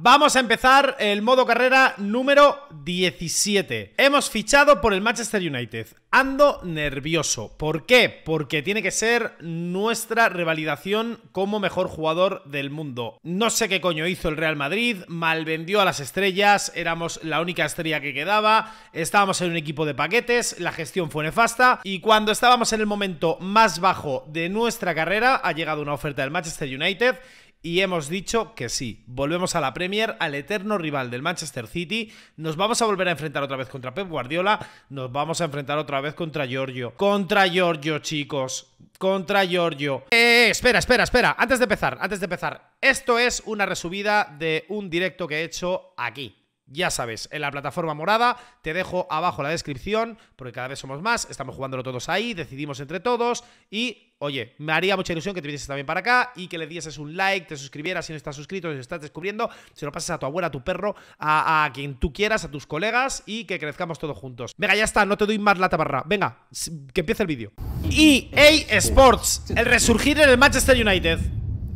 Vamos a empezar el modo carrera número 17. Hemos fichado por el Manchester United. Ando nervioso. ¿Por qué? Porque tiene que ser nuestra revalidación como mejor jugador del mundo. No sé qué coño hizo el Real Madrid, vendió a las estrellas, éramos la única estrella que quedaba, estábamos en un equipo de paquetes, la gestión fue nefasta y cuando estábamos en el momento más bajo de nuestra carrera ha llegado una oferta del Manchester United y hemos dicho que sí. Volvemos a la Premier, al eterno rival del Manchester City. Nos vamos a volver a enfrentar otra vez contra Pep Guardiola. Nos vamos a enfrentar otra vez contra Giorgio. Contra Giorgio, chicos. Contra Giorgio. Eh, eh, espera, espera, espera. Antes de empezar, antes de empezar. Esto es una resubida de un directo que he hecho aquí. Ya sabes, en la plataforma morada, te dejo abajo la descripción, porque cada vez somos más, estamos jugándolo todos ahí, decidimos entre todos y Oye, me haría mucha ilusión que te vinieses también para acá y que le dieses un like, te suscribieras si no estás suscrito, si estás descubriendo, se lo pases a tu abuela, a tu perro, a, quien tú quieras, a tus colegas y que crezcamos todos juntos. Venga, ya está, no te doy más la tabarra. Venga, que empiece el vídeo. EA Sports, el resurgir en el Manchester United.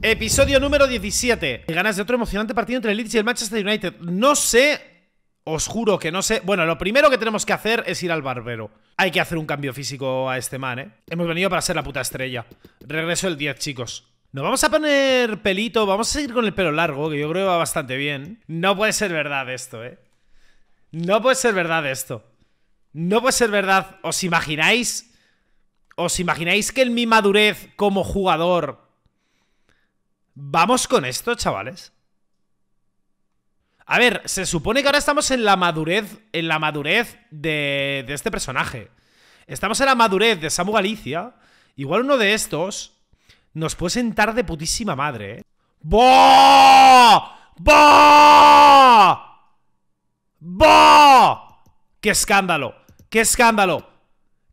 Episodio número 17. Ganas de otro emocionante partido entre el Leeds y el Manchester United. No sé os juro que no sé... Bueno, lo primero que tenemos que hacer es ir al barbero. Hay que hacer un cambio físico a este man, ¿eh? Hemos venido para ser la puta estrella. Regreso el 10, chicos. Nos vamos a poner pelito, vamos a seguir con el pelo largo, que yo creo que va bastante bien. No puede ser verdad esto, ¿eh? No puede ser verdad esto. No puede ser verdad. ¿Os imagináis? ¿Os imagináis que en mi madurez como jugador... Vamos con esto, chavales? A ver, se supone que ahora estamos en la madurez. En la madurez de, de este personaje. Estamos en la madurez de Samu Galicia. Igual uno de estos nos puede sentar de putísima madre. ¿eh? ¡Bo! ¡Bo! ¡Qué escándalo! ¡Qué escándalo!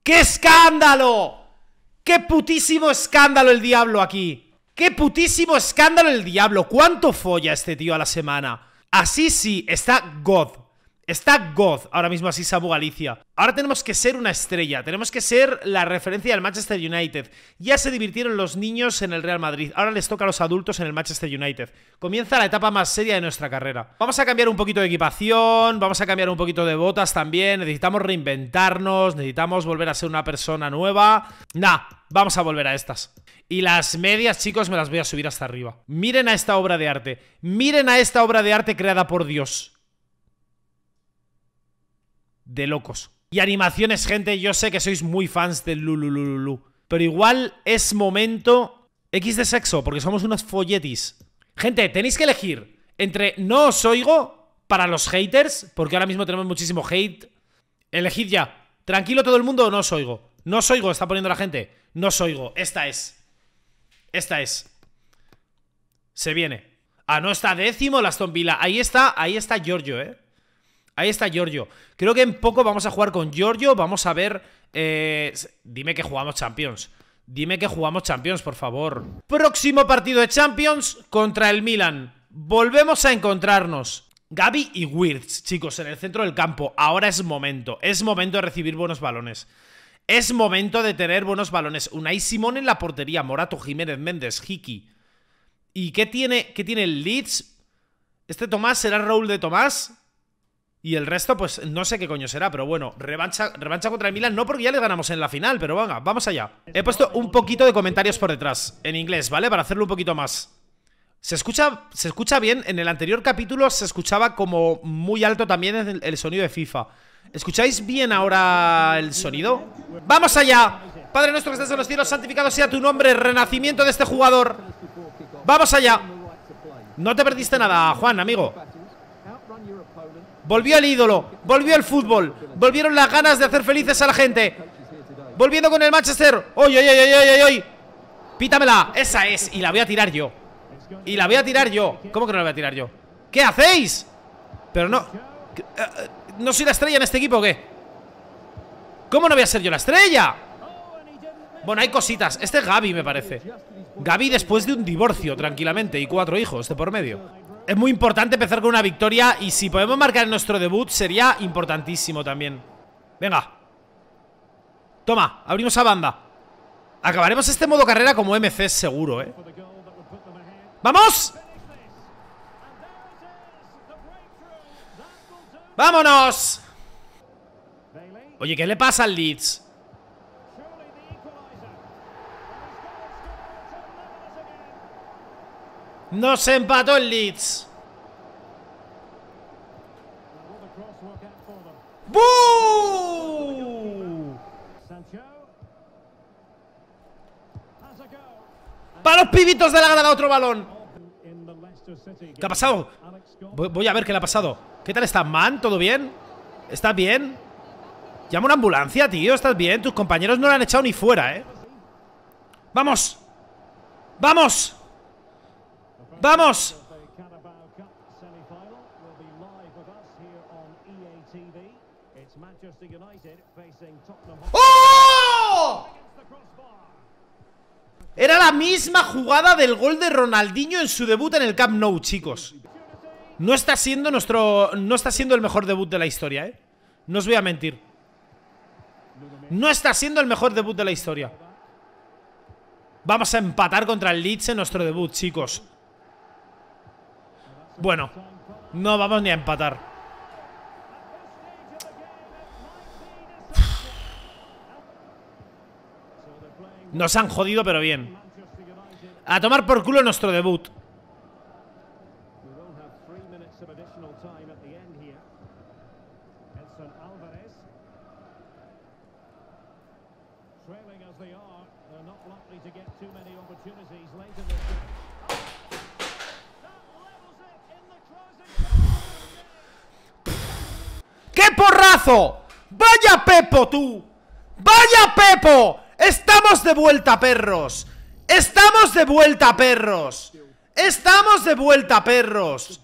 ¡Qué escándalo! ¡Qué putísimo escándalo el diablo aquí! ¡Qué putísimo escándalo el diablo! ¿Cuánto folla este tío a la semana? Así sí, está God. Está God ahora mismo así Sabu Galicia. Ahora tenemos que ser una estrella, tenemos que ser la referencia del Manchester United. Ya se divirtieron los niños en el Real Madrid, ahora les toca a los adultos en el Manchester United. Comienza la etapa más seria de nuestra carrera. Vamos a cambiar un poquito de equipación, vamos a cambiar un poquito de botas también, necesitamos reinventarnos, necesitamos volver a ser una persona nueva. Nah, vamos a volver a estas. Y las medias, chicos, me las voy a subir hasta arriba. Miren a esta obra de arte, miren a esta obra de arte creada por Dios de locos. Y animaciones, gente, yo sé que sois muy fans del Lulululu, pero igual es momento X de sexo, porque somos unas folletis. Gente, tenéis que elegir entre no os oigo para los haters, porque ahora mismo tenemos muchísimo hate. Elegid ya. Tranquilo todo el mundo, no os oigo. No os oigo, está poniendo la gente. No os oigo. Esta es. Esta es. Se viene. Ah, no, está décimo la Aston Ahí está, ahí está Giorgio, ¿eh? Ahí está Giorgio. Creo que en poco vamos a jugar con Giorgio. Vamos a ver. Eh, dime que jugamos Champions. Dime que jugamos Champions, por favor. Próximo partido de Champions contra el Milan. Volvemos a encontrarnos. Gaby y Wirtz, chicos, en el centro del campo. Ahora es momento. Es momento de recibir buenos balones. Es momento de tener buenos balones. Unai Simón en la portería. Morato, Jiménez, Méndez, Hiki. ¿Y qué tiene, qué tiene el Leeds? Este Tomás será Raúl de Tomás. Y el resto, pues no sé qué coño será, pero bueno, revancha, revancha contra el Milan, no porque ya le ganamos en la final, pero venga, vamos allá. He puesto un poquito de comentarios por detrás, en inglés, ¿vale? Para hacerlo un poquito más. Se escucha, se escucha bien, en el anterior capítulo se escuchaba como muy alto también el, sonido de FIFA. ¿Escucháis bien ahora el sonido? ¡Vamos allá! Padre nuestro que estás en los cielos, santificado sea tu nombre, renacimiento de este jugador. ¡Vamos allá! No te perdiste nada, Juan, amigo. Volvió el ídolo, volvió el fútbol, volvieron las ganas de hacer felices a la gente. Volviendo con el Manchester. ¡Oy, oy, oy, oy, oy, oy! Pítamela. Esa es. Y la voy a tirar yo. Y la voy a tirar yo. ¿Cómo que no la voy a tirar yo? ¿Qué hacéis? Pero no. Eh, eh, ¿No soy la estrella en este equipo o qué? ¿Cómo no voy a ser yo la estrella? Bueno, hay cositas. Este es Gaby, me parece. Gaby después de un divorcio, tranquilamente, y cuatro hijos de por medio. Es muy importante empezar con una victoria y si podemos marcar nuestro debut sería importantísimo también. Venga. Toma, abrimos a banda. Acabaremos este modo carrera como MC seguro, ¿eh? ¡Vamos! ¡Vámonos! Oye, ¿qué le pasa al Leeds? ¡No se empató el Leeds. ¡Bú! Para los pibitos de la grada otro balón. ¿Qué ha pasado? Voy a ver qué le ha pasado. ¿Qué tal está, man? ¿Todo bien? ¿Estás bien? Llama una ambulancia, tío. ¿Estás bien? Tus compañeros no la han echado ni fuera, ¿eh? ¡Vamos! ¡Vamos! ¡Vamos! ¡Oh! Era la misma jugada del gol de Ronaldinho en su debut en el Camp Nou, chicos. No está siendo nuestro... No está siendo el mejor debut de la historia, ¿eh? No os voy a mentir. No está siendo el mejor debut de la historia. Vamos a empatar contra el Leeds en nuestro debut, chicos. Bueno, no vamos ni a empatar. Nos han jodido, pero bien. A tomar por culo nuestro debut. ¡Qué porrazo! ¡Vaya Pepo, tú! ¡Vaya Pepo! ¡Estamos de vuelta, perros! ¡Estamos de vuelta, perros! ¡Estamos de vuelta, perros!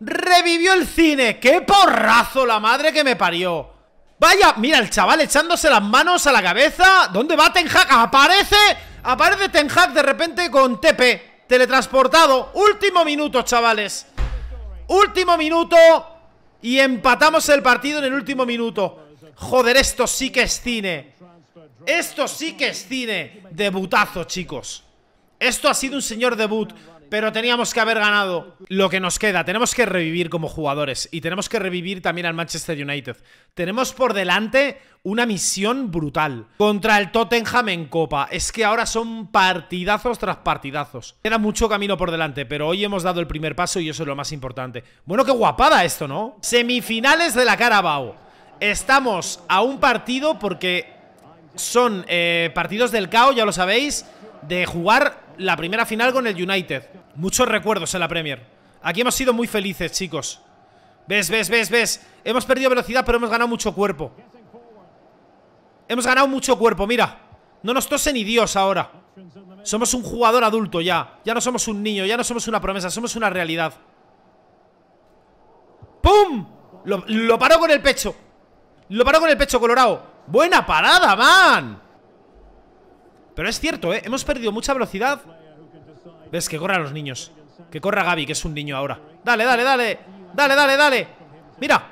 Revivió el cine ¡Qué porrazo la madre que me parió! Vaya, mira el chaval echándose las manos a la cabeza ¿Dónde va Ten ¡Aparece! Aparece Ten de repente con TP Teletransportado Último minuto, chavales Último minuto y empatamos el partido en el último minuto Joder, esto sí que es cine Esto sí que es cine Debutazo, chicos Esto ha sido un señor debut pero teníamos que haber ganado lo que nos queda. Tenemos que revivir como jugadores y tenemos que revivir también al Manchester United. Tenemos por delante una misión brutal contra el Tottenham en Copa. Es que ahora son partidazos tras partidazos. Era mucho camino por delante, pero hoy hemos dado el primer paso y eso es lo más importante. Bueno, qué guapada esto, ¿no? Semifinales de la Carabao. Estamos a un partido porque son eh, partidos del CAO, ya lo sabéis, de jugar la primera final con el United. Muchos recuerdos en la Premier. Aquí hemos sido muy felices, chicos. ¿Ves, ves, ves, ves? Hemos perdido velocidad, pero hemos ganado mucho cuerpo. Hemos ganado mucho cuerpo, mira. No nos tose ni Dios ahora. Somos un jugador adulto ya. Ya no somos un niño, ya no somos una promesa, somos una realidad. ¡Pum! Lo, lo paró con el pecho. Lo paró con el pecho colorado. ¡Buena parada, man! Pero es cierto, ¿eh? Hemos perdido mucha velocidad es Que corran los niños. Que corra Gaby, que es un niño ahora. Dale, dale, dale. Dale, dale, dale. Mira.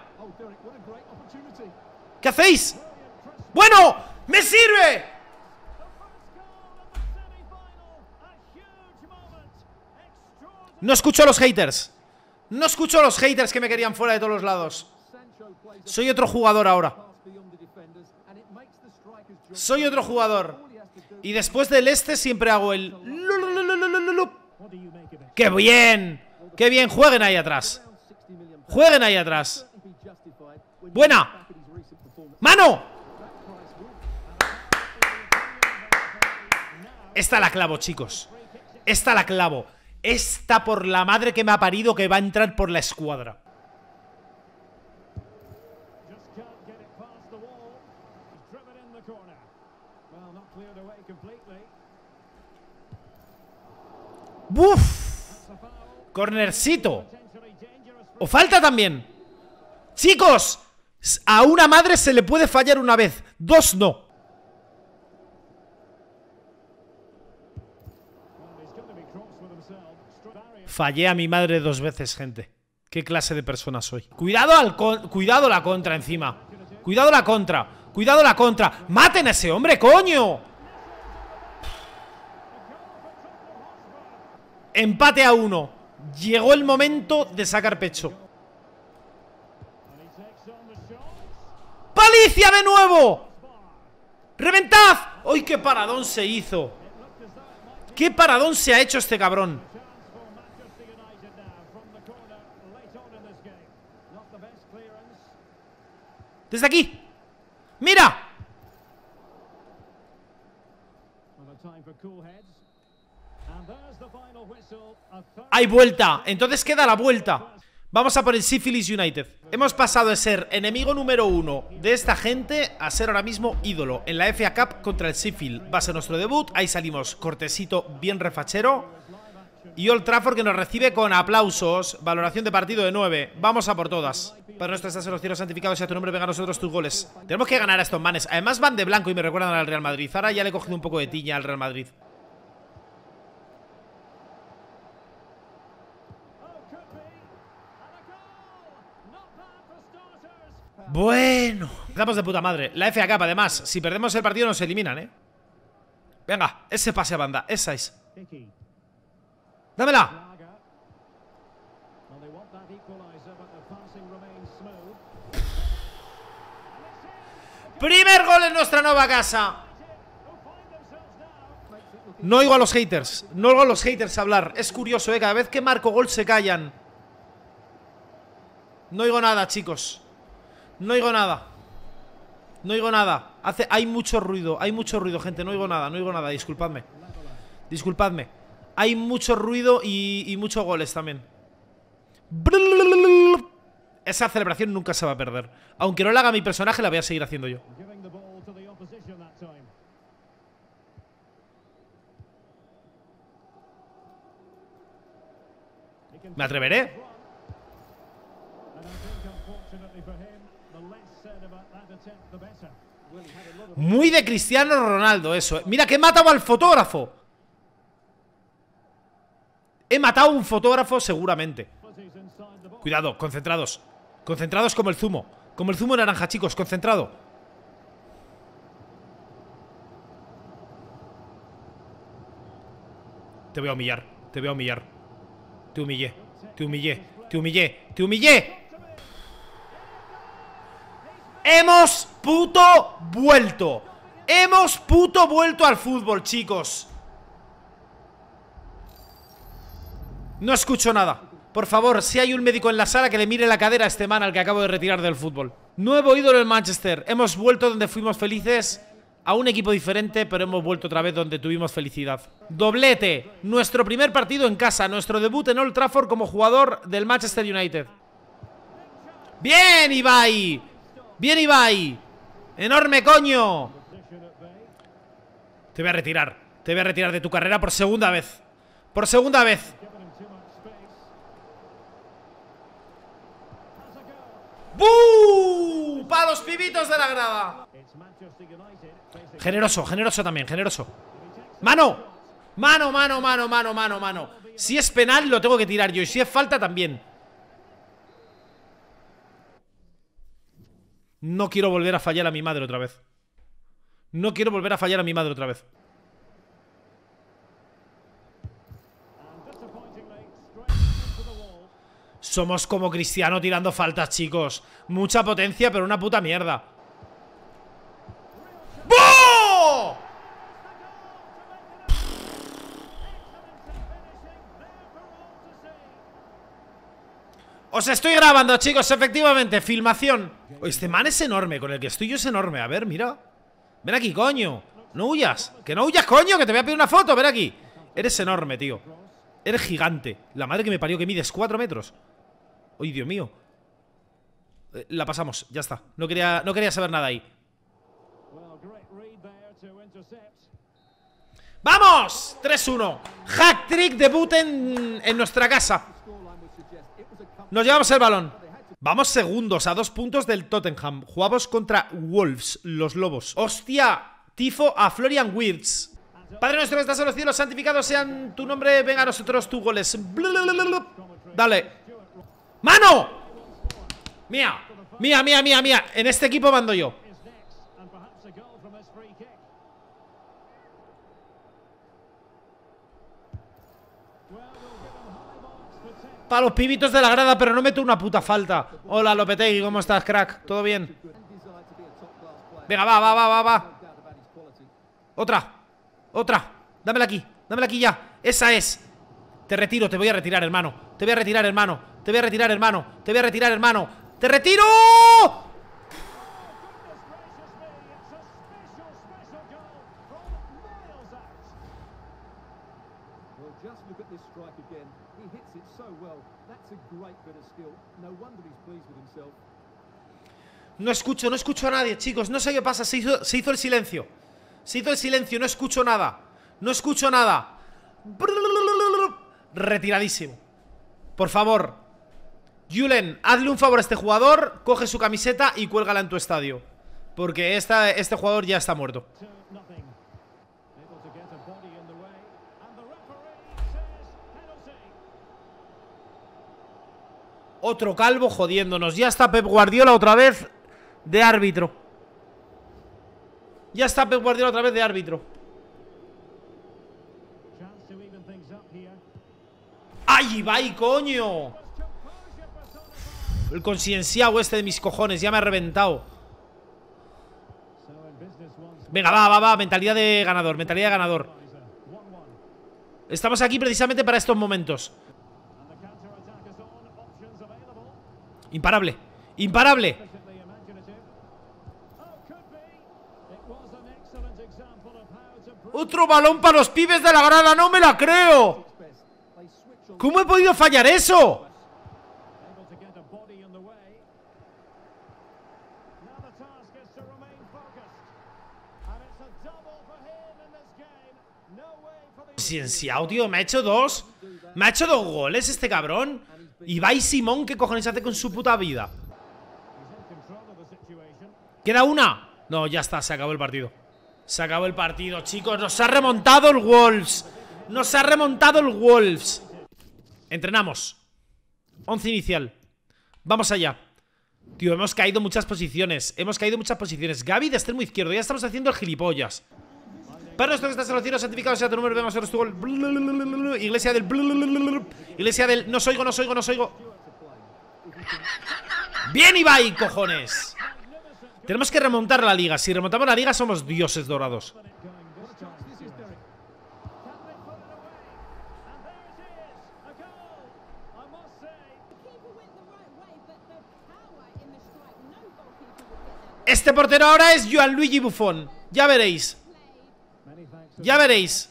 ¿Qué hacéis? ¡Bueno! ¡Me sirve! No escucho a los haters. No escucho a los haters que me querían fuera de todos los lados. Soy otro jugador ahora. Soy otro jugador. Y después del este siempre hago el... ¡Qué bien! ¡Qué bien! Jueguen ahí atrás. Jueguen ahí atrás. ¡Buena! ¡Mano! Esta la clavo, chicos. Esta la clavo. Esta por la madre que me ha parido que va a entrar por la escuadra. ¡Buf! Cornercito. O falta también. Chicos, a una madre se le puede fallar una vez. Dos no. Fallé a mi madre dos veces, gente. ¿Qué clase de persona soy? Cuidado, al cuidado la contra encima. Cuidado la contra. Cuidado la contra. ¡Maten a ese hombre, coño! Empate a uno. Llegó el momento de sacar pecho. ¡Palicia de nuevo! ¡Reventad! ¡Uy, qué paradón se hizo! ¡Qué paradón se ha hecho este cabrón! Desde aquí. ¡Mira! Hay vuelta. Entonces queda la vuelta. Vamos a por el Syphilis United. Hemos pasado de ser enemigo número uno de esta gente a ser ahora mismo ídolo en la FA Cup contra el Syphil, Va a ser nuestro debut. Ahí salimos cortesito, bien refachero. Y Old Trafford que nos recibe con aplausos. Valoración de partido de 9. Vamos a por todas. Para nuestro estás los santificados y a tu nombre venga a nosotros tus goles. Tenemos que ganar a estos manes. Además van de blanco y me recuerdan al Real Madrid. Ahora ya le he cogido un poco de tiña al Real Madrid. Bueno, estamos de puta madre La capa. además, si perdemos el partido nos eliminan, ¿eh? Venga, ese pase a banda, esa es ¡Dámela! Primer gol en nuestra nueva casa No oigo a los haters No oigo a los haters hablar Es curioso, eh, cada vez que marco gol se callan No oigo nada, chicos no oigo nada. No oigo nada. Hace, hay mucho ruido, hay mucho ruido, gente. No oigo nada, no oigo nada. Disculpadme. Disculpadme. Hay mucho ruido y, y muchos goles también. Esa celebración nunca se va a perder. Aunque no la haga mi personaje, la voy a seguir haciendo yo. Me atreveré. Muy de Cristiano Ronaldo eso. Eh. Mira que he matado al fotógrafo. He matado a un fotógrafo seguramente. Cuidado, concentrados. Concentrados como el zumo. Como el zumo de naranja, chicos, concentrado. Te voy a humillar, te voy a humillar. Te humillé, te humillé, te humillé, te humillé. Hemos puto vuelto Hemos puto vuelto al fútbol, chicos No escucho nada Por favor, si hay un médico en la sala Que le mire la cadera a este man al que acabo de retirar del fútbol Nuevo ídolo en Manchester Hemos vuelto donde fuimos felices a un equipo diferente, pero hemos vuelto otra vez donde tuvimos felicidad. Doblete, nuestro primer partido en casa, nuestro debut en Old Trafford como jugador del Manchester United. ¡Bien, Ibai! ¡Bien, Ibai. Enorme coño. Te voy a retirar. Te voy a retirar de tu carrera por segunda vez. Por segunda vez. Para los pibitos de la grada. Generoso, generoso también, generoso. ¡Mano! Mano, mano, mano, mano, mano, mano. Si es penal, lo tengo que tirar yo. Y si es falta, también. No quiero volver a fallar a mi madre otra vez. No quiero volver a fallar a mi madre otra vez. Somos como Cristiano tirando faltas, chicos. Mucha potencia, pero una puta mierda. Os estoy grabando, chicos, efectivamente, filmación Este man es enorme, con el que estoy yo es enorme A ver, mira Ven aquí, coño No huyas Que no huyas, coño, que te voy a pedir una foto Ven aquí Eres enorme, tío Eres gigante La madre que me parió que mides 4 metros Hoy, Dios mío eh, La pasamos, ya está no quería, no quería saber nada ahí ¡Vamos! 3-1 Hack trick debut en, en nuestra casa nos llevamos el balón. Vamos segundos a dos puntos del Tottenham. Jugamos contra Wolves, los lobos. ¡Hostia! Tifo a Florian Wirtz. Padre nuestro que estás en los cielos, santificado sean tu nombre, venga a nosotros tus goles. Dale. ¡Mano! Mía, mía, mía, mía, mía. En este equipo mando yo. A los pibitos de la grada, pero no meto una puta falta. Hola, Lopetegui, ¿cómo estás, crack? ¿Todo bien? Venga, va, va, va, va, va. Otra, otra. Dámela aquí, dámela aquí ya. Esa es. Te retiro, te voy a retirar, hermano. Te voy a retirar, hermano. Te voy a retirar, hermano. Te voy a retirar, hermano. ¡Te retiro! No escucho, no escucho a nadie, chicos. No sé qué pasa. Se hizo, se hizo el silencio. Se hizo el silencio. No escucho nada. No escucho nada. Retiradísimo. Por favor. Julen, hazle un favor a este jugador. Coge su camiseta y cuélgala en tu estadio. Porque este jugador ya está muerto. Otro calvo jodiéndonos. Ya está Pep Guardiola otra vez de árbitro. Ya está Pep Guardiola otra vez de árbitro. ¡Ay, va, coño! El concienciado este de mis cojones ya me ha reventado. Venga, va, va, va. Mentalidad de ganador, mentalidad de ganador. Estamos aquí precisamente para estos momentos. Imparable. Imparable. Otro balón para los pibes de la grada. No me la creo. ¿Cómo he podido fallar eso? Cienciao, tío. Me ha hecho dos. Me ha hecho dos goles este cabrón. Ibai Simón, ¿qué cojones hace con su puta vida? ¿Queda una? No, ya está, se acabó el partido Se acabó el partido, chicos Nos ha remontado el Wolves Nos ha remontado el Wolves Entrenamos 11 inicial Vamos allá Tío, hemos caído muchas posiciones Hemos caído muchas posiciones Gaby de extremo izquierdo Ya estamos haciendo el gilipollas Padre esto que estás en los cielos, santificado sea tu número a nosotros tu Iglesia del Iglesia del no oigo, no oigo, no oigo. Bien Ibai, cojones. Tenemos que remontar la liga. Si remontamos la liga somos dioses dorados. Este portero ahora es Gianluigi Buffon. Ya veréis. Ya veréis.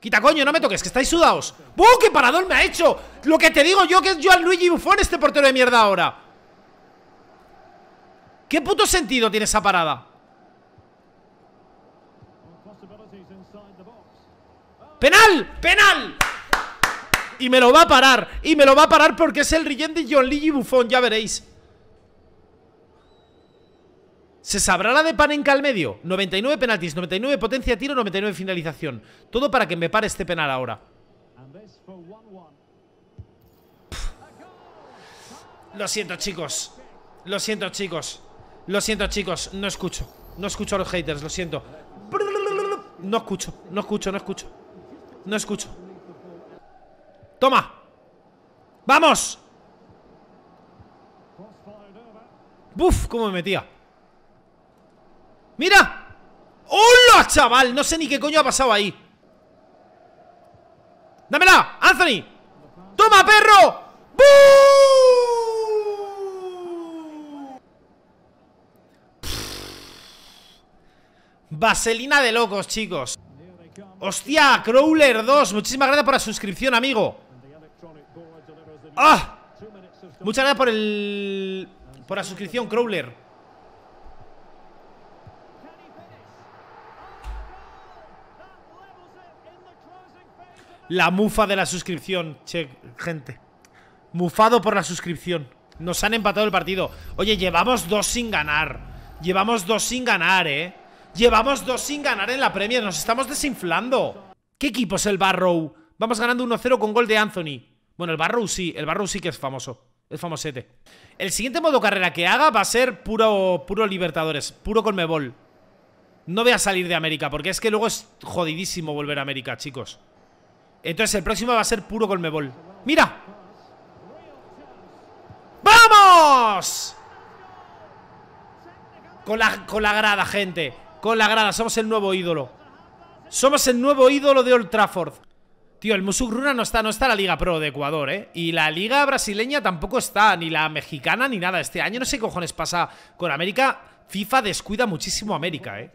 Quita, coño, no me toques, que estáis sudados. ¡Buh! ¡Qué parador me ha hecho! Lo que te digo yo, que es Joan Luigi Buffon, este portero de mierda ahora. ¿Qué puto sentido tiene esa parada? ¡Penal! ¡Penal! Y me lo va a parar. Y me lo va a parar porque es el Rigent de John Luigi Buffon, ya veréis. Se sabrá la de Panenka al medio. 99 penaltis, 99 potencia tiro, 99 finalización. Todo para que me pare este penal ahora. Lo siento, chicos. Lo siento, chicos. Lo siento, chicos. No escucho. No escucho a los haters, lo siento. No escucho, no escucho, no escucho. No escucho. Toma. ¡Vamos! ¡Buf! ¿Cómo me metía? ¡Mira! ¡Hola, chaval! No sé ni qué coño ha pasado ahí ¡Dámela! ¡Anthony! ¡Toma, perro! ¡Bú! Vaselina de locos, chicos ¡Hostia! ¡Crawler 2 Muchísimas gracias por la suscripción, amigo ¡Ah! Muchas gracias por el... Por la suscripción, Crawler! La mufa de la suscripción, che, gente. Mufado por la suscripción. Nos han empatado el partido. Oye, llevamos dos sin ganar. Llevamos dos sin ganar, eh. Llevamos dos sin ganar en la premia Nos estamos desinflando. ¿Qué equipo es el Barrow? Vamos ganando 1-0 con gol de Anthony. Bueno, el Barrow sí. El Barrow sí que es famoso. Es famosete. El siguiente modo carrera que haga va a ser puro, puro Libertadores. Puro Mebol No voy a salir de América porque es que luego es jodidísimo volver a América, chicos. Entonces el próximo va a ser puro Colmebol. ¡Mira! ¡Vamos! Con la, con la grada, gente. Con la grada. Somos el nuevo ídolo. Somos el nuevo ídolo de Old Trafford. Tío, el Runa no está, no está la Liga Pro de Ecuador, ¿eh? Y la Liga Brasileña tampoco está, ni la mexicana, ni nada. Este año no sé qué cojones pasa con América. FIFA descuida muchísimo a América, ¿eh?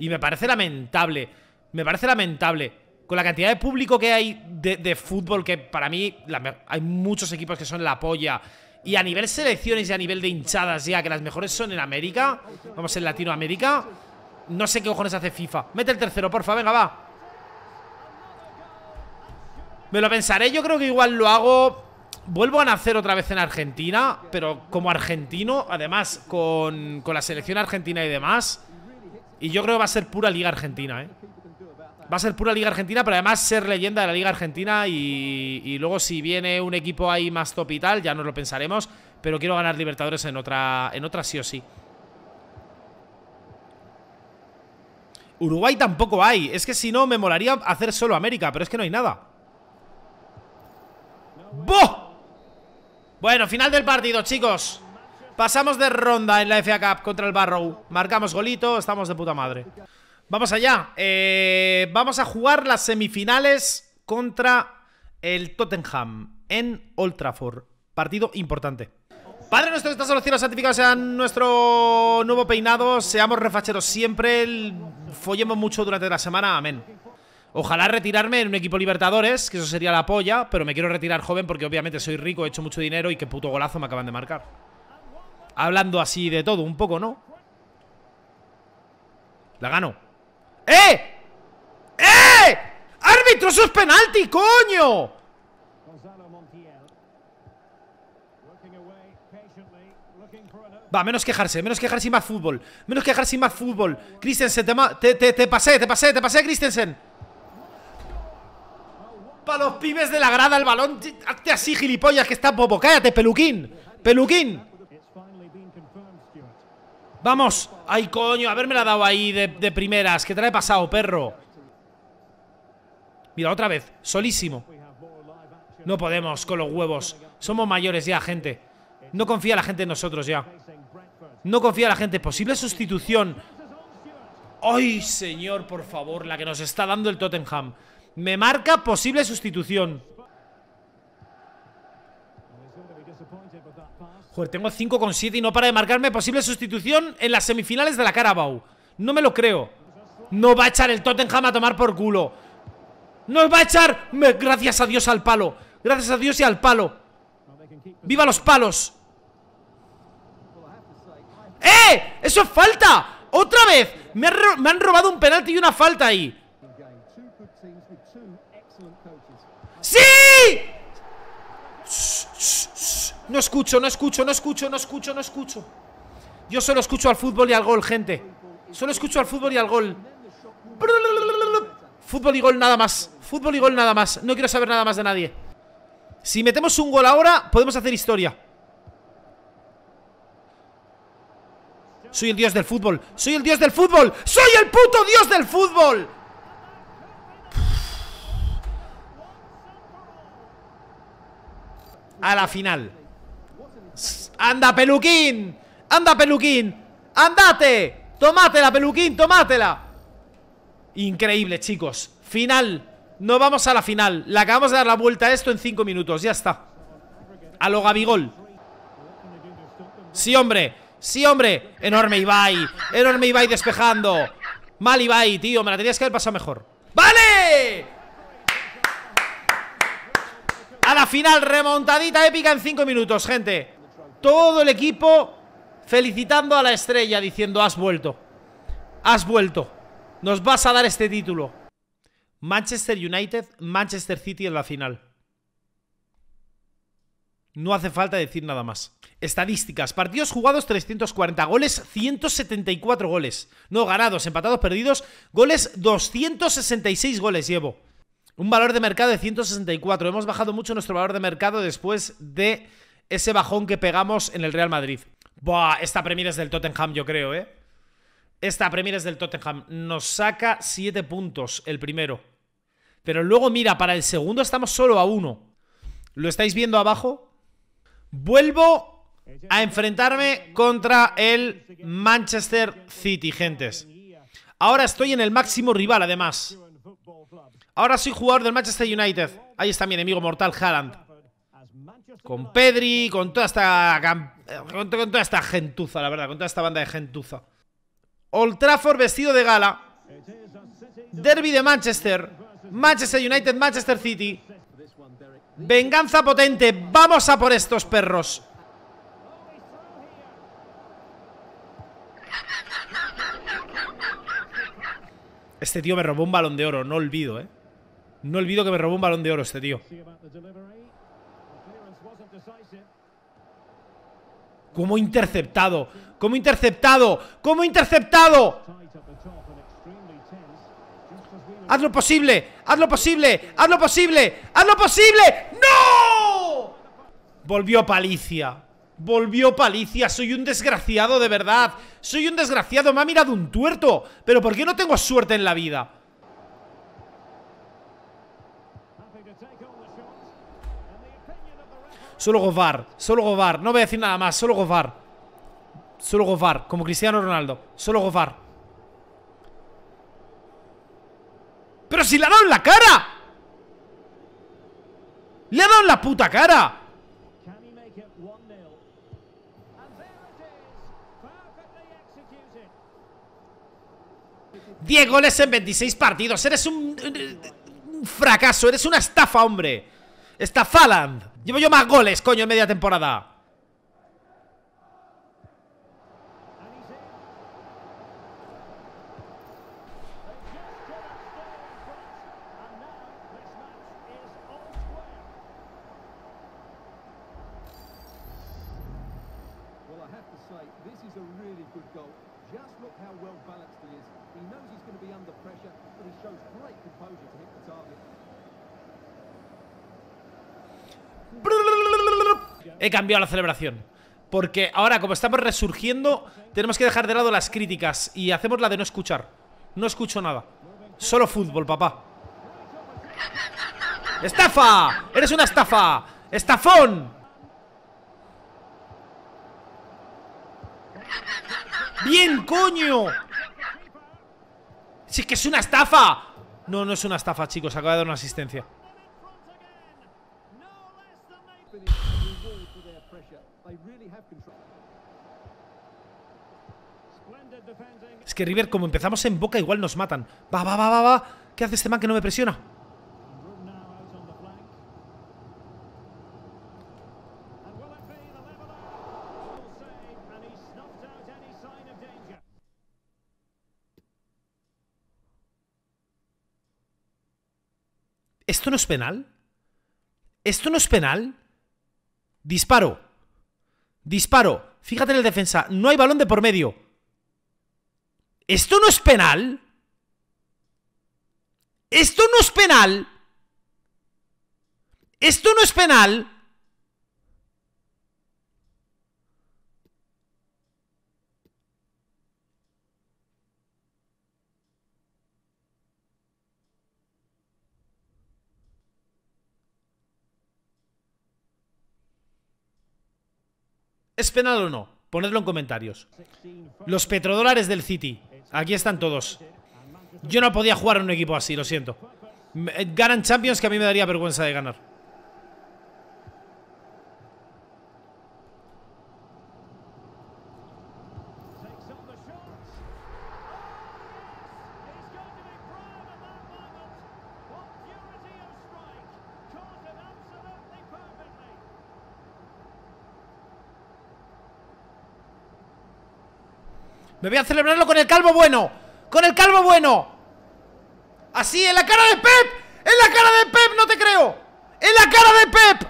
Y me parece lamentable. Me parece lamentable con la cantidad de público que hay de, fútbol, que para mí hay muchos equipos que son la polla. Y a nivel selecciones y a nivel de hinchadas ya, que las mejores son en América, vamos en Latinoamérica, no sé qué cojones hace FIFA. Mete el tercero, porfa, venga, va. Me lo pensaré, yo creo que igual lo hago... Vuelvo a nacer otra vez en Argentina, pero como argentino, además con, con la selección argentina y demás. Y yo creo que va a ser pura liga argentina, ¿eh? va a ser pura Liga Argentina, pero además ser leyenda de la Liga Argentina y, luego si viene un equipo ahí más top y tal, ya nos lo pensaremos, pero quiero ganar Libertadores en otra, en otra sí o sí. Uruguay tampoco hay, es que si no me molaría hacer solo América, pero es que no hay nada. Bo. Bueno, final del partido, chicos. Pasamos de ronda en la FA Cup contra el Barrow. Marcamos golito, estamos de puta madre. Vamos allá. Eh, vamos a jugar las semifinales contra el Tottenham en Old Trafford. Partido importante. Padre nuestro, estás en los cielos, santificados sea nuestro nuevo peinado. Seamos refacheros siempre. Follemos mucho durante la semana. Amén. Ojalá retirarme en un equipo Libertadores, que eso sería la polla, pero me quiero retirar joven porque obviamente soy rico, he hecho mucho dinero y qué puto golazo me acaban de marcar. Hablando así de todo, un poco, ¿no? La gano. ¡Eh! ¡Eh! ¡Árbitro, eso es penalti, coño! Va, menos quejarse, menos quejarse y más fútbol Menos quejarse y más fútbol Christensen, te, pasé, te pasé, te pasé, Christensen Para los pibes de la grada el balón Hazte así, gilipollas, que está popo Cállate, peluquín, peluquín ¡Vamos! ¡Ay, coño! Haberme la dado ahí de, primeras. ¿Qué te pasado, perro? Mira, otra vez. Solísimo. No podemos con los huevos. Somos mayores ya, gente. No confía la gente en nosotros ya. No confía la gente. Posible sustitución. ¡Ay, señor, por favor! La que nos está dando el Tottenham. Me marca posible sustitución. Joder, tengo 5,7 y no para de marcarme posible sustitución en las semifinales de la Carabao. No me lo creo. No va a echar el Tottenham a tomar por culo. No va a echar, gracias a Dios, al palo. Gracias a Dios y al palo. ¡Viva los palos! ¡Eh! ¡Eso es falta! ¡Otra vez! Me, me han robado un penalti y una falta ahí. ¡Sí! No escucho, no escucho, no escucho, no escucho, no escucho. Yo solo escucho al fútbol y al gol, gente. Solo escucho al fútbol y al gol. Fútbol y gol nada más. Fútbol y gol nada más. No quiero saber nada más de nadie. Si metemos un gol ahora, podemos hacer historia. Soy el dios del fútbol. Soy el dios del fútbol. Soy el puto dios del fútbol. A la final. ¡Anda, peluquín! ¡Anda, peluquín! ¡Andate! ¡Tomátela, peluquín! ¡Tomátela! Increíble, chicos Final No vamos a la final Le acabamos de dar la vuelta a esto en 5 minutos Ya está A lo Gabigol Sí, hombre Sí, hombre Enorme Ibai Enorme Ibai despejando Mal Ibai, tío Me la tenías que haber pasado mejor ¡Vale! A la final Remontadita épica en 5 minutos, gente todo el equipo felicitando a la estrella, diciendo, has vuelto, has vuelto, nos vas a dar este título. Manchester United, Manchester City en la final. No hace falta decir nada más. Estadísticas. Partidos jugados 340 goles, 174 goles. No ganados, empatados, perdidos. Goles 266 goles llevo. Un valor de mercado de 164. Hemos bajado mucho nuestro valor de mercado después de ese bajón que pegamos en el Real Madrid. Buah, esta Premier es del Tottenham, yo creo, ¿eh? Esta Premier es del Tottenham. Nos saca 7 puntos el primero. Pero luego, mira, para el segundo estamos solo a uno. ¿Lo estáis viendo abajo? Vuelvo a enfrentarme contra el Manchester City, gentes. Ahora estoy en el máximo rival, además. Ahora soy jugador del Manchester United. Ahí está mi enemigo mortal, Haaland con Pedri, con toda esta. Con, toda esta gentuza, la verdad, con toda esta banda de gentuza. Old Trafford vestido de gala. Derby de Manchester. Manchester United, Manchester City. Venganza potente. Vamos a por estos perros. Este tío me robó un balón de oro, no olvido, ¿eh? No olvido que me robó un balón de oro este tío. ¿Cómo interceptado? ¿Cómo interceptado? ¿Cómo interceptado? ¡Haz lo posible! ¡Haz lo posible! ¡Haz lo posible! ¡Haz lo posible! ¡No! Volvió Palicia. Volvió Palicia. Soy un desgraciado de verdad. Soy un desgraciado. Me ha mirado un tuerto. Pero ¿por qué no tengo suerte en la vida? Solo Gofar, solo Gofar. No voy a decir nada más, solo Gofar. Solo Gofar, como Cristiano Ronaldo. Solo Gofar. ¡Pero si le ha dado en la cara! ¡Le ha dado en la puta cara! ¡10 goles en 26 partidos! ¡Eres un, un fracaso! ¡Eres una estafa, hombre! ¡Está Faland! Llevo yo más goles, coño, en media temporada he cambiado la celebración. Porque ahora, como estamos resurgiendo, tenemos que dejar de lado las críticas y hacemos la de no escuchar. No escucho nada. Solo fútbol, papá. ¡Estafa! ¡Eres una estafa! ¡Estafón! ¡Bien, coño! ¡Sí que es una estafa! No, no es una estafa, chicos. Acaba de dar una asistencia. Es que River, como empezamos en boca, igual nos matan. Va, va, va, va, va. ¿Qué hace este man que no me presiona? ¿Esto no es penal? ¿Esto no es penal? Disparo. Disparo. Fíjate en el defensa. No hay balón de por medio. ¿Esto no es penal? ¿Esto no es penal? ¿Esto no es penal? ¿Es penal o no? Ponedlo en comentarios. Los petrodólares del City. Aquí están todos. Yo no podía jugar en un equipo así, lo siento. Eh, ganan Champions que a mí me daría vergüenza de ganar. Me voy a celebrarlo con el calvo bueno. ¡Con el calvo bueno! ¡Así, en la cara de Pep! ¡En la cara de Pep! ¡No te creo! ¡En la cara de Pep!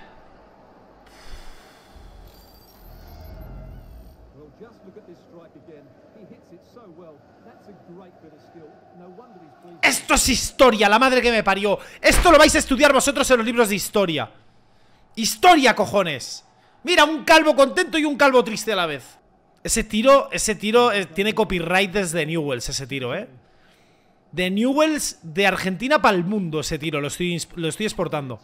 Esto es historia, la madre que me parió Esto lo vais a estudiar vosotros en los libros de historia Historia, cojones Mira, un calvo contento y un calvo triste a la vez ese tiro, ese tiro eh, tiene copyright desde Newells, ese tiro, ¿eh? De Newells de Argentina para el mundo ese tiro, lo estoy, lo estoy exportando.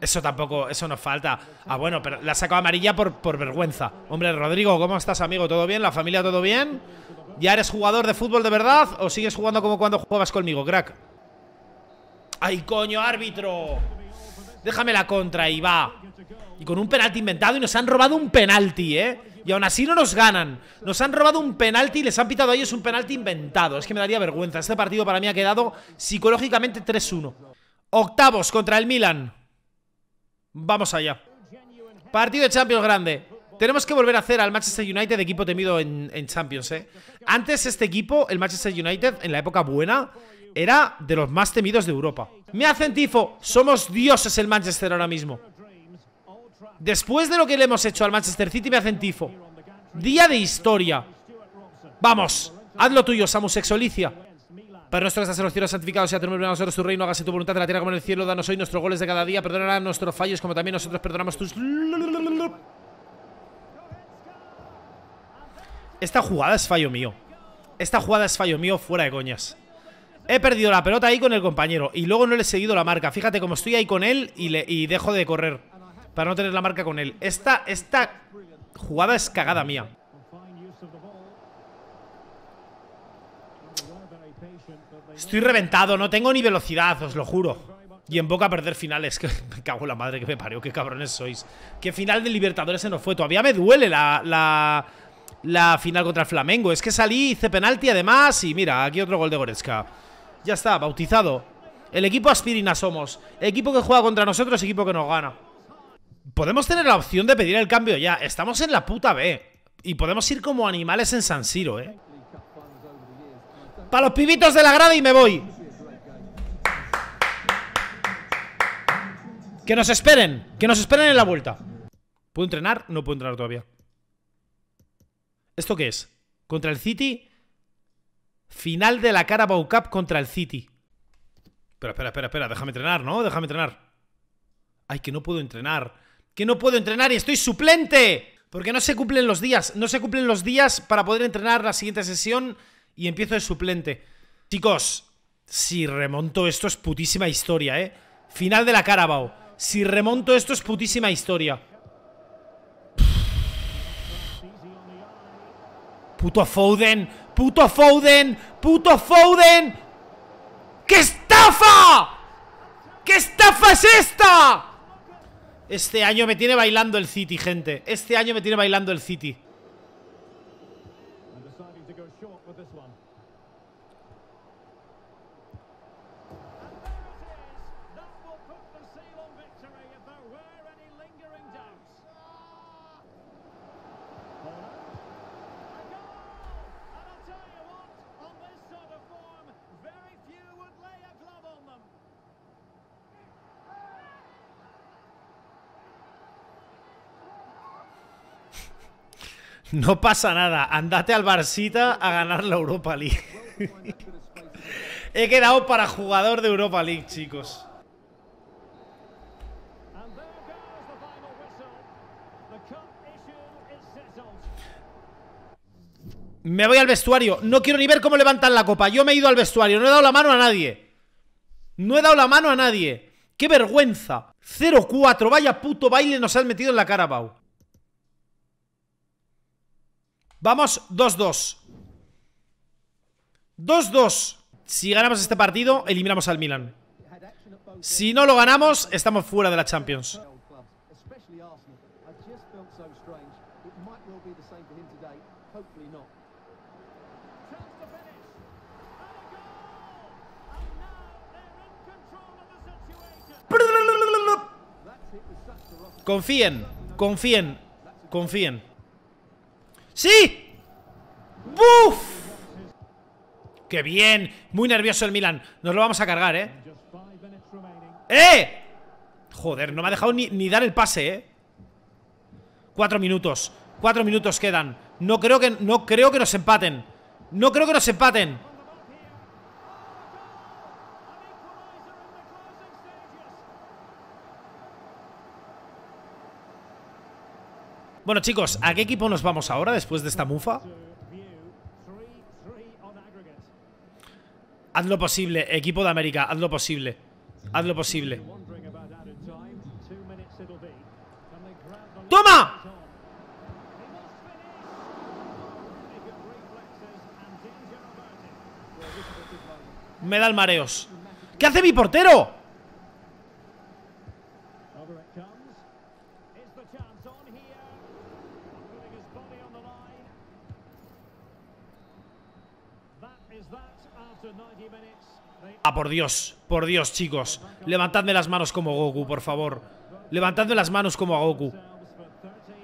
Eso tampoco, eso nos falta. Ah, bueno, pero la sacó amarilla por, por vergüenza. Hombre, Rodrigo, ¿cómo estás, amigo? ¿Todo bien? ¿La familia todo bien? ¿Ya eres jugador de fútbol de verdad o sigues jugando como cuando jugabas conmigo, crack? ¡Ay, coño, árbitro! Déjame la contra y va. Y con un penalti inventado y nos han robado un penalti, ¿eh? Y aún así no nos ganan. Nos han robado un penalti y les han pitado a ellos un penalti inventado. Es que me daría vergüenza. Este partido para mí ha quedado psicológicamente 3-1. Octavos contra el Milan. Vamos allá. Partido de Champions grande. Tenemos que volver a hacer al Manchester United equipo temido en, Champions, ¿eh? Antes este equipo, el Manchester United, en la época buena, era de los más temidos de Europa. Me hacen tifo. Somos dioses el Manchester ahora mismo. Después de lo que le hemos hecho al Manchester City me hacen tifo. Día de historia. Vamos, hazlo lo tuyo, Samus Exolicia. Para nuestro que en los cielos, santificado a nosotros tu reino, hágase tu voluntad en la tierra como en el cielo, danos hoy nuestros goles de cada día, Perdonarán nuestros fallos como también nosotros perdonamos tus... Esta jugada es fallo mío. Esta jugada es fallo mío, fuera de coñas. He perdido la pelota ahí con el compañero y luego no le he seguido la marca. Fíjate cómo estoy ahí con él y, le, y dejo de correr. Para no tener la marca con él. Esta, esta jugada es cagada mía. Estoy reventado, no tengo ni velocidad, os lo juro. Y en boca a perder finales. me cago en la madre que me parió, qué cabrones sois. Qué final de Libertadores se nos fue. Todavía me duele la, la, final contra el Flamengo. Es que salí, hice penalti además. Y mira, aquí otro gol de Goretzka. Ya está, bautizado. El equipo aspirina somos. equipo que juega contra nosotros, equipo que nos gana podemos tener la opción de pedir el cambio ya. Estamos en la puta B. Y podemos ir como animales en San Siro, ¿eh? Para los pibitos de la grada y me voy. Que nos esperen. Que nos esperen en la vuelta. ¿Puedo entrenar? No puedo entrenar todavía. ¿Esto qué es? Contra el City. Final de la cara Cup contra el City. pero espera, espera, espera. Déjame entrenar, ¿no? Déjame entrenar. Ay, que no puedo entrenar que no puedo entrenar y estoy suplente. Porque no se cumplen los días. No se cumplen los días para poder entrenar la siguiente sesión y empiezo de suplente. Chicos, si remonto esto es putísima historia, ¿eh? Final de la Carabao. Si remonto esto es putísima historia. Puto Foden. Puto Foden. Puto Foden. ¡Qué estafa! ¿Qué estafa es esta? Este año me tiene bailando el City, gente Este año me tiene bailando el City No pasa nada, andate al Barsita a ganar la Europa League. He quedado para jugador de Europa League, chicos. Me voy al vestuario. No quiero ni ver cómo levantan la copa. Yo me he ido al vestuario. No he dado la mano a nadie. No he dado la mano a nadie. ¡Qué vergüenza! 0-4. Vaya puto baile nos has metido en la cara, Pau. Vamos 2-2 2-2 Si ganamos este partido, eliminamos al Milan Si no lo ganamos, estamos fuera de la Champions Confíen, confíen, confíen ¡Sí! ¡Buf! ¡Qué bien! Muy nervioso el Milan. Nos lo vamos a cargar, ¿eh? ¡Eh! Joder, no me ha dejado ni, dar el pase, ¿eh? Cuatro minutos. Cuatro minutos quedan. No creo que, no creo que nos empaten. No creo que nos empaten. Bueno, chicos, ¿a qué equipo nos vamos ahora después de esta mufa? Haz lo posible, equipo de América, haz lo posible. Haz lo posible. ¡Toma! Me da el mareos. ¿Qué hace mi portero? Ah, por Dios, por Dios, chicos. Levantadme las manos como Goku, por favor. Levantadme las manos como a Goku.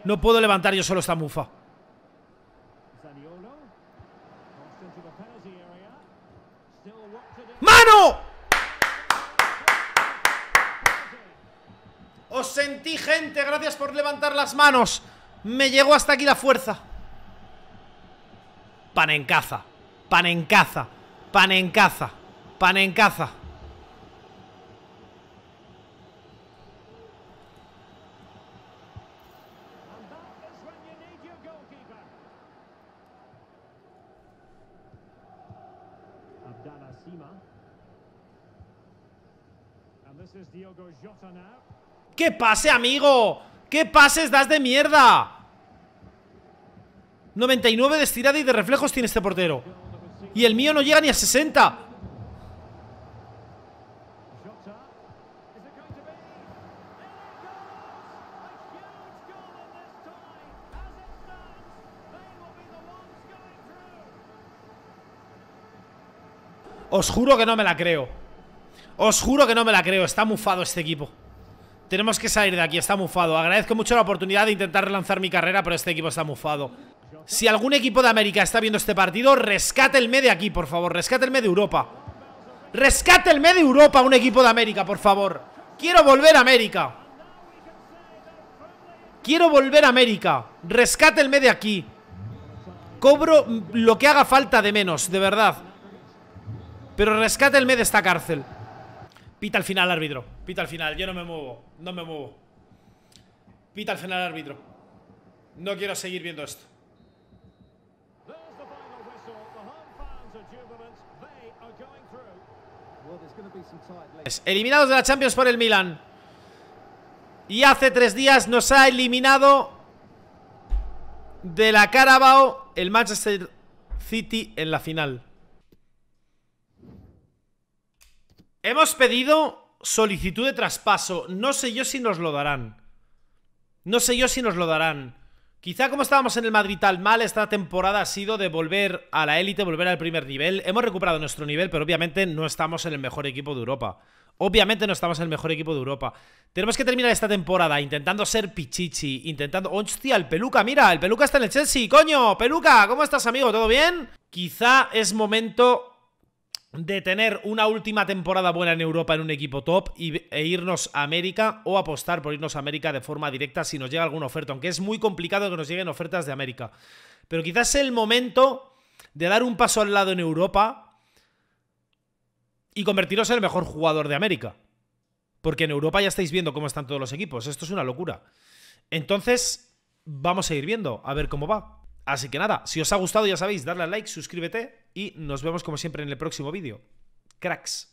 No puedo levantar yo solo esta mufa. ¡Mano! Os sentí, gente. Gracias por levantar las manos. Me llegó hasta aquí la fuerza. Pan Pan en en caza caza Pan en caza en caza. ¡Qué pase, amigo! ¡Qué pases das de mierda! 99 de estirada y de reflejos tiene este portero. Y el mío no llega ni a 60. Os juro que no me la creo Os juro que no me la creo Está mufado este equipo Tenemos que salir de aquí, está mufado Agradezco mucho la oportunidad de intentar relanzar mi carrera Pero este equipo está mufado Si algún equipo de América está viendo este partido Rescátenme de aquí, por favor Rescátenme de Europa Rescátelme de Europa un equipo de América, por favor Quiero volver a América Quiero volver a América Rescátenme de aquí Cobro lo que haga falta de menos, de verdad pero rescátenme de esta cárcel. Pita al final, árbitro. Pita al final. Yo no me muevo. No me muevo. Pita al final, árbitro. No quiero seguir viendo esto. Pues, eliminados de la Champions por el Milan. Y hace tres días nos ha eliminado de la Carabao el Manchester City en la final. Hemos pedido solicitud de traspaso. No sé yo si nos lo darán. No sé yo si nos lo darán. Quizá como estábamos en el Madrid tal mal, esta temporada ha sido de volver a la élite, volver al primer nivel. Hemos recuperado nuestro nivel, pero obviamente no estamos en el mejor equipo de Europa. Obviamente no estamos en el mejor equipo de Europa. Tenemos que terminar esta temporada intentando ser pichichi, intentando... ¡Hostia, el Peluca, mira! ¡El Peluca está en el Chelsea, coño! ¡Peluca! ¿Cómo estás, amigo? ¿Todo bien? Quizá es momento de tener una última temporada buena en Europa en un equipo top e irnos a América o apostar por irnos a América de forma directa si nos llega alguna oferta, aunque es muy complicado que nos lleguen ofertas de América. Pero quizás es el momento de dar un paso al lado en Europa y convertiros en el mejor jugador de América. Porque en Europa ya estáis viendo cómo están todos los equipos, esto es una locura. Entonces, vamos a ir viendo, a ver cómo va. Así que nada, si os ha gustado ya sabéis, darle a like, suscríbete y nos vemos como siempre en el próximo vídeo. Cracks.